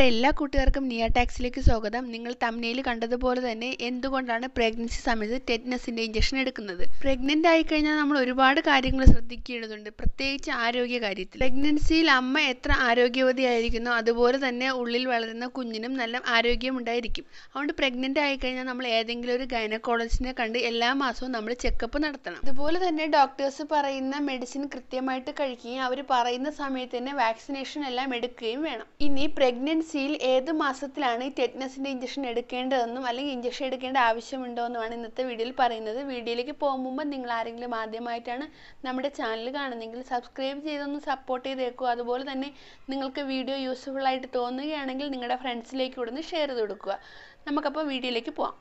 നമ്മുടെ എല്ലാ കൂട്ടുകാർക്കും നിയർ ടാക്സിലേക്ക് സ്വാഗതം നിങ്ങൾ തമ്മിൽ കണ്ടതുപോലെ തന്നെ എന്തുകൊണ്ടാണ് പ്രഗ്നൻസി സമയത്ത് ടെറ്റനസിൻ്റെ ഇഞ്ചക്ഷൻ എടുക്കുന്നത് പ്രഗ്നൻ്റ് ആയിക്കഴിഞ്ഞാൽ നമ്മൾ ഒരുപാട് കാര്യങ്ങൾ ശ്രദ്ധിക്കേണ്ടതുണ്ട് പ്രത്യേകിച്ച് ആരോഗ്യ കാര്യത്തിൽ പ്രഗ്നൻസിയിൽ അമ്മ എത്ര ആരോഗ്യവതിയായിരിക്കുന്നോ അതുപോലെ തന്നെ ഉള്ളിൽ വളരുന്ന കുഞ്ഞിനും നല്ല ആരോഗ്യം ഉണ്ടായിരിക്കും അതുകൊണ്ട് പ്രഗ്നൻ്റ് ആയിക്കഴിഞ്ഞാൽ നമ്മൾ ഏതെങ്കിലും ഒരു ഗൈനക്കോളജിസ്റ്റിനെ കണ്ട് എല്ലാ മാസവും നമ്മൾ ചെക്കപ്പ് നടത്തണം അതുപോലെ തന്നെ ഡോക്ടേഴ്സ് പറയുന്ന മെഡിസിൻ കൃത്യമായിട്ട് കഴിക്കുകയും അവർ പറയുന്ന സമയത്ത് തന്നെ വാക്സിനേഷൻ എല്ലാം എടുക്കുകയും വേണം ഇനി പ്രഗ്നൻസി പ്രഗ്നൻസിയിൽ ഏത് മാസത്തിലാണ് ടെറ്റ്നസിൻ്റെ ഇഞ്ചക്ഷൻ എടുക്കേണ്ടതെന്നും അല്ലെങ്കിൽ ഇഞ്ചക്ഷൻ എടുക്കേണ്ട ആവശ്യമുണ്ടോ എന്നുമാണ് ഇന്നത്തെ വീഡിയോയിൽ പറയുന്നത് വീഡിയോയിലേക്ക് പോകുമ്പോൾ നിങ്ങൾ ആരെങ്കിലും ആദ്യമായിട്ടാണ് നമ്മുടെ ചാനൽ കാണുന്നതെങ്കിൽ സബ്സ്ക്രൈബ് ചെയ്തൊന്ന് സപ്പോർട്ട് ചെയ്തേക്കുക അതുപോലെ തന്നെ നിങ്ങൾക്ക് വീഡിയോ യൂസ്ഫുൾ ആയിട്ട് തോന്നുകയാണെങ്കിൽ നിങ്ങളുടെ ഫ്രണ്ട്സിലേക്ക് ഇവിടുന്ന് ഷെയർ ചെയ്ത് കൊടുക്കുക നമുക്കപ്പോൾ വീഡിയോയിലേക്ക് പോകാം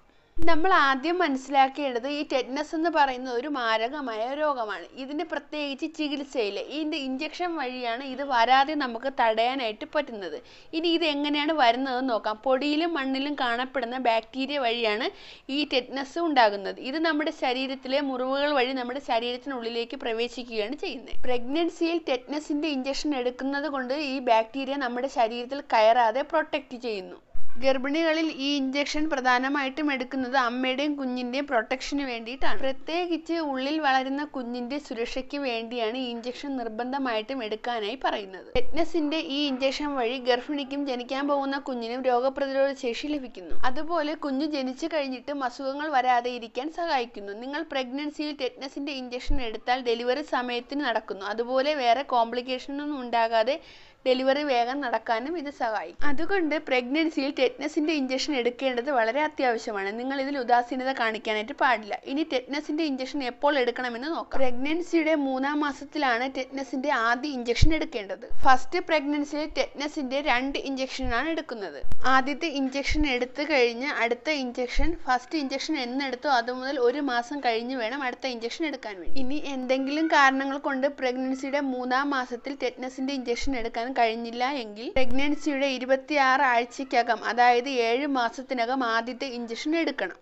നമ്മൾ ആദ്യം മനസ്സിലാക്കേണ്ടത് ഈ ടെറ്റ്നസ് എന്ന് പറയുന്ന ഒരു മാരകമായ രോഗമാണ് ഇതിന് പ്രത്യേകിച്ച് ചികിത്സയില്ല ഇതിൻ്റെ ഇഞ്ചക്ഷൻ വഴിയാണ് ഇത് വരാതെ നമുക്ക് തടയാനായിട്ട് പറ്റുന്നത് ഇനി ഇത് എങ്ങനെയാണ് വരുന്നതെന്ന് നോക്കാം പൊടിയിലും മണ്ണിലും കാണപ്പെടുന്ന ബാക്ടീരിയ വഴിയാണ് ഈ ടെറ്റ്നസ് ഉണ്ടാകുന്നത് ഇത് നമ്മുടെ ശരീരത്തിലെ മുറിവുകൾ വഴി നമ്മുടെ ശരീരത്തിനുള്ളിലേക്ക് പ്രവേശിക്കുകയാണ് ചെയ്യുന്നത് പ്രഗ്നൻസിയിൽ ടെറ്റനസിന്റെ ഇഞ്ചക്ഷൻ എടുക്കുന്നത് കൊണ്ട് ഈ ബാക്ടീരിയ നമ്മുടെ ശരീരത്തിൽ കയറാതെ പ്രൊട്ടക്റ്റ് ചെയ്യുന്നു ഗർഭിണികളിൽ ഈ ഇഞ്ചക്ഷൻ പ്രധാനമായിട്ടും എടുക്കുന്നത് അമ്മയുടെയും കുഞ്ഞിന്റെയും പ്രൊട്ടക്ഷന് വേണ്ടിയിട്ടാണ് പ്രത്യേകിച്ച് ഉള്ളിൽ വളരുന്ന കുഞ്ഞിന്റെ സുരക്ഷയ്ക്ക് വേണ്ടിയാണ് ഈ ഇഞ്ചക്ഷൻ നിർബന്ധമായിട്ടും എടുക്കാനായി പറയുന്നത് ടെറ്റ്നസിൻ്റെ ഈ ഇഞ്ചക്ഷൻ വഴി ഗർഭിണിക്കും ജനിക്കാൻ പോകുന്ന കുഞ്ഞിനും രോഗപ്രതിരോധ ശേഷി ലഭിക്കുന്നു അതുപോലെ കുഞ്ഞ് ജനിച്ചു കഴിഞ്ഞിട്ടും അസുഖങ്ങൾ വരാതെ ഇരിക്കാൻ സഹായിക്കുന്നു നിങ്ങൾ പ്രഗ്നൻസിയിൽ ടെറ്റ്നസിന്റെ ഇഞ്ചക്ഷൻ എടുത്താൽ ഡെലിവറി സമയത്തിന് നടക്കുന്നു അതുപോലെ വേറെ കോംപ്ലിക്കേഷനൊന്നും ഉണ്ടാകാതെ ഡെലിവറി വേഗം നടക്കാനും ഇത് സഹായിക്കും അതുകൊണ്ട് പ്രഗ്നൻസിയിൽ ടെറ്റ്നസിൻ്റെ ഇഞ്ചക്ഷൻ എടുക്കേണ്ടത് വളരെ അത്യാവശ്യമാണ് നിങ്ങൾ ഇതിൽ ഉദാസീനത കാണിക്കാനായിട്ട് പാടില്ല ഇനി ടെറ്റ്നസിൻ്റെ ഇഞ്ചക്ഷൻ എപ്പോൾ എടുക്കണമെന്ന് നോക്കാം പ്രഗ്നൻസിയുടെ മൂന്നാം മാസത്തിലാണ് ടെറ്റ്നസിൻ്റെ ആദ്യ ഇഞ്ചക്ഷൻ എടുക്കേണ്ടത് ഫസ്റ്റ് പ്രഗ്നൻസിയിൽ ടെറ്റ്നസിൻ്റെ രണ്ട് ഇഞ്ചക്ഷനാണ് എടുക്കുന്നത് ആദ്യത്തെ ഇഞ്ചക്ഷൻ എടുത്തു കഴിഞ്ഞ് അടുത്ത ഇഞ്ചക്ഷൻ ഫസ്റ്റ് ഇഞ്ചക്ഷൻ എന്നെടുത്തോ അത് മുതൽ ഒരു മാസം കഴിഞ്ഞ് വേണം അടുത്ത ഇഞ്ചക്ഷൻ എടുക്കാൻ വേണ്ടി ഇനി എന്തെങ്കിലും കാരണങ്ങൾ കൊണ്ട് പ്രഗ്നൻസിയുടെ മൂന്നാം മാസത്തിൽ ടെറ്റ്നസിൻ്റെ ഇഞ്ചക്ഷൻ എടുക്കാൻ കഴിഞ്ഞില്ല എങ്കിൽ പ്രഗ്നൻസിയുടെ ഇരുപത്തിയാറ് ആഴ്ചയ്ക്കകം അതായത് ഏഴ് മാസത്തിനകം ആദ്യത്തെ ഇഞ്ചക്ഷൻ എടുക്കണം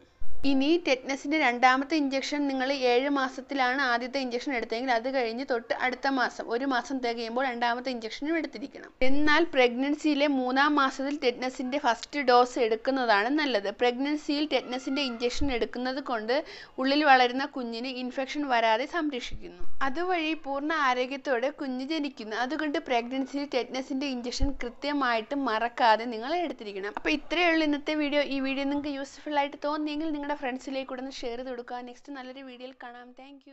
ഇനി ടെറ്റ്നസിൻ്റെ രണ്ടാമത്തെ ഇഞ്ചക്ഷൻ നിങ്ങൾ ഏഴ് മാസത്തിലാണ് ആദ്യത്തെ ഇഞ്ചക്ഷൻ എടുത്തതെങ്കിൽ അത് കഴിഞ്ഞ് തൊട്ട് അടുത്ത മാസം ഒരു മാസം തികയുമ്പോൾ രണ്ടാമത്തെ ഇഞ്ചക്ഷനും എടുത്തിരിക്കണം എന്നാൽ പ്രഗ്നൻസിയിലെ മൂന്നാം മാസത്തിൽ ടെറ്റ്നസിൻ്റെ ഫസ്റ്റ് ഡോസ് എടുക്കുന്നതാണ് നല്ലത് പ്രഗ്നൻസിയിൽ ടെറ്റ്നസിൻ്റെ ഇഞ്ചക്ഷൻ എടുക്കുന്നത് കൊണ്ട് ഉള്ളിൽ വളരുന്ന കുഞ്ഞിന് ഇൻഫെക്ഷൻ വരാതെ സംരക്ഷിക്കുന്നു അതുവഴി പൂർണ്ണ ആരോഗ്യത്തോടെ കുഞ്ഞ് ജനിക്കുന്നു അതുകൊണ്ട് പ്രഗ്നൻസിയിൽ ടെറ്റ്നസിൻ്റെ ഇഞ്ചക്ഷൻ കൃത്യമായിട്ട് മറക്കാതെ നിങ്ങൾ എടുത്തിരിക്കണം അപ്പോൾ ഇത്രയേ ഉള്ളൂ ഇന്നത്തെ വീഡിയോ ഈ വീഡിയോ നിങ്ങൾക്ക് യൂസ്ഫുൾ ആയിട്ട് തോന്നിയെങ്കിൽ നിങ്ങൾ നിങ്ങളുടെ ഫ്രണ്ട്സിലേക്ക് കൂടെ ഒന്ന് ഷെയർ ചെയ്ത് കൊടുക്കുക നെക്സ്റ്റ് നല്ലൊരു വീഡിയോയിൽ കാണാം താങ്ക്